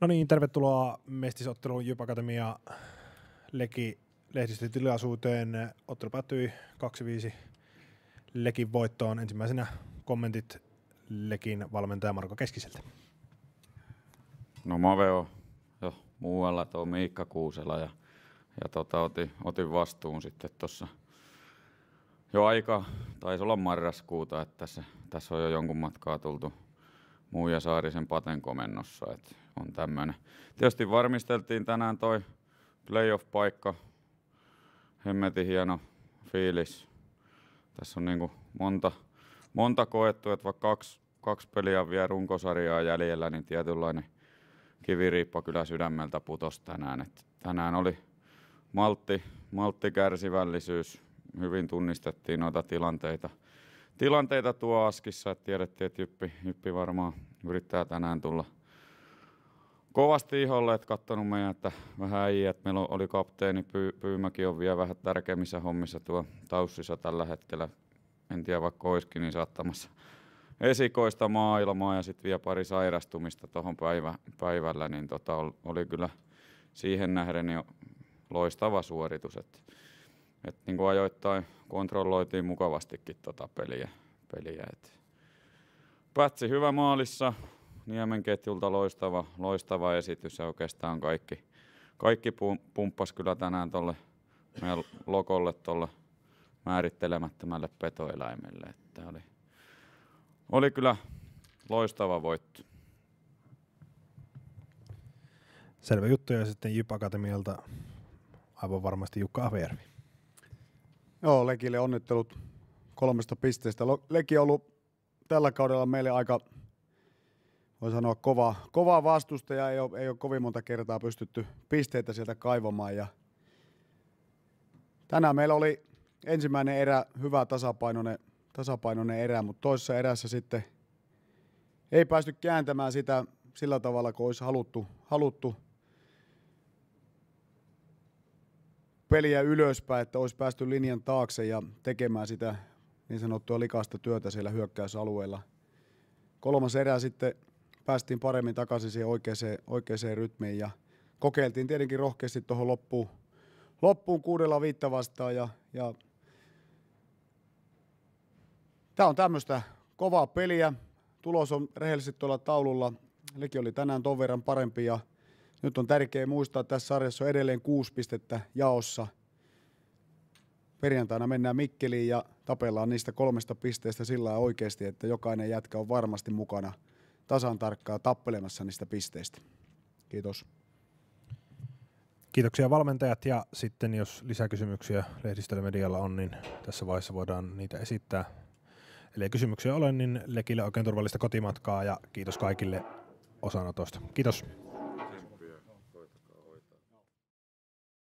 No niin, tervetuloa Mestisotteluun Jyp Akatemia Leki lehdistötilaisuuteen. Ottelu päättyi 2-5 Lekin voittoon. Ensimmäisenä kommentit Lekin valmentaja Marko Keskiseltä. No Mave on jo muualla tuo Miikka Kuusela ja, ja tota, otin, otin, vastuun sitten tuossa jo aika, taisi olla marraskuuta, että tässä, tässä on jo jonkun matkaa tultu Muuja Saarisen paten komennossa. Että on tämmöinen. Tietysti varmisteltiin tänään toi playoff-paikka. Hemmetin hieno fiilis. Tässä on niinku monta, monta koettu, että vaikka kaksi, kaksi peliä vielä runkosarjaa jäljellä, niin tietynlainen kiviriippa kyllä sydämeltä putosi tänään. Et tänään oli maltti, maltti kärsivällisyys. Hyvin tunnistettiin noita tilanteita. Tilanteita tuo askissa, että tiedettiin, että Jyppi, Jyppi varmaan yrittää tänään tulla – kovasti iholle, että katsonut meidän, että vähän ei, että meillä oli kapteeni, Pyy, Pyymäki on vielä vähän tärkeimmissä hommissa tuo taussissa tällä hetkellä. En tiedä vaikka olisikin niin saattamassa esikoista maailmaa ja sitten vielä pari sairastumista tuohon päivä, päivällä, niin tota, oli kyllä siihen nähden jo loistava suoritus. Et, et niin kuin ajoittain kontrolloitiin mukavastikin tota peliä. peliä et. Pätsi hyvä maalissa, Niemen ketjulta loistava, loistava esitys ja oikeastaan kaikki, kaikki pumppas kyllä tänään tuolle meidän lokolle tuolle määrittelemättömälle petoeläimelle. Että oli, oli kyllä loistava voitto. Selvä juttu ja sitten Jyp Akatemialta aivan varmasti Jukka Avervi. Joo, Lekille onnittelut kolmesta pisteestä. Leki on ollut tällä kaudella meille aika voi sanoa kova, kova vastusta ja ei ole, ei ole kovin monta kertaa pystytty pisteitä sieltä kaivamaan. Ja tänään meillä oli ensimmäinen erä hyvä tasapainoinen, tasapainoinen erä, mutta toisessa erässä sitten ei päästy kääntämään sitä sillä tavalla, kun olisi haluttu, haluttu peliä ylöspäin, että olisi päästy linjan taakse ja tekemään sitä niin sanottua likaista työtä siellä hyökkäysalueella. Kolmas erä sitten päästiin paremmin takaisin siihen oikeaan, oikeaan rytmiin ja kokeiltiin tietenkin rohkeasti tuohon loppuun, loppuun kuudella viittä vastaan ja, ja Tämä on tämmöistä kovaa peliä. Tulos on rehellisesti tuolla taululla. Leki oli tänään ton verran parempi ja nyt on tärkeää muistaa, että tässä sarjassa on edelleen kuusi pistettä jaossa. Perjantaina mennään Mikkeliin ja tapellaan niistä kolmesta pisteestä sillä oikeasti, että jokainen jätkä on varmasti mukana – tasan tarkkaan tappelemassa niistä pisteistä. Kiitos. Kiitoksia valmentajat ja sitten jos lisäkysymyksiä lehdistöllä medialla on, niin tässä vaiheessa voidaan niitä esittää. Eli kysymyksiä ole, niin Lekille oikein turvallista kotimatkaa ja kiitos kaikille osanotosta. Kiitos.